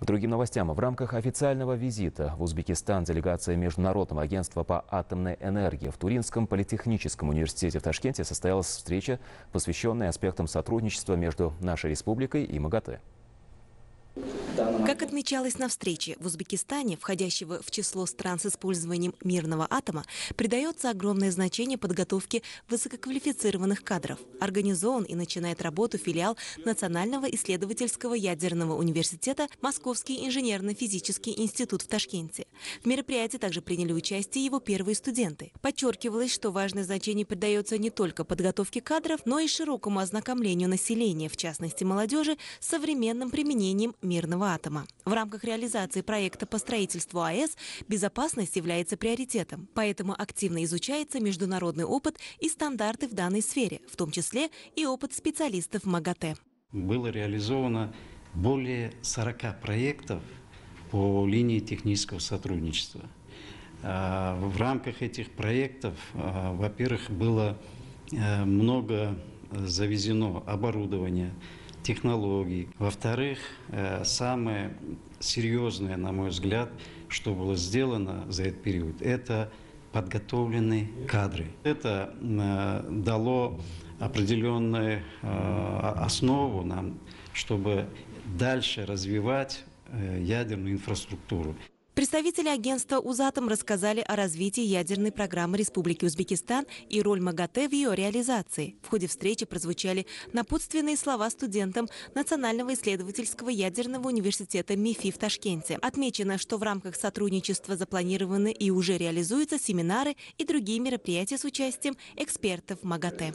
К другим новостям. В рамках официального визита в Узбекистан делегация Международного агентства по атомной энергии в Туринском политехническом университете в Ташкенте состоялась встреча, посвященная аспектам сотрудничества между нашей республикой и МАГАТЭ. Как отмечалось на встрече, в Узбекистане, входящего в число стран с использованием мирного атома, придается огромное значение подготовке высококвалифицированных кадров. Организован и начинает работу филиал Национального исследовательского ядерного университета Московский инженерно-физический институт в Ташкенте. В мероприятии также приняли участие его первые студенты. Подчеркивалось, что важное значение придается не только подготовке кадров, но и широкому ознакомлению населения, в частности молодежи, с современным применением мирного атома. В рамках реализации проекта по строительству АЭС безопасность является приоритетом, поэтому активно изучается международный опыт и стандарты в данной сфере, в том числе и опыт специалистов МАГАТЭ. Было реализовано более 40 проектов по линии технического сотрудничества. А, в рамках этих проектов, а, во-первых, было э, много завезено оборудования технологий. Во-вторых, э, самое серьезное, на мой взгляд, что было сделано за этот период, это подготовленные кадры. Это э, дало определенную э, основу нам, чтобы дальше развивать ядерную инфраструктуру. Представители агентства «УЗАТОМ» рассказали о развитии ядерной программы Республики Узбекистан и роль МАГАТЭ в ее реализации. В ходе встречи прозвучали напутственные слова студентам Национального исследовательского ядерного университета МИФИ в Ташкенте. Отмечено, что в рамках сотрудничества запланированы и уже реализуются семинары и другие мероприятия с участием экспертов МАГАТЭ.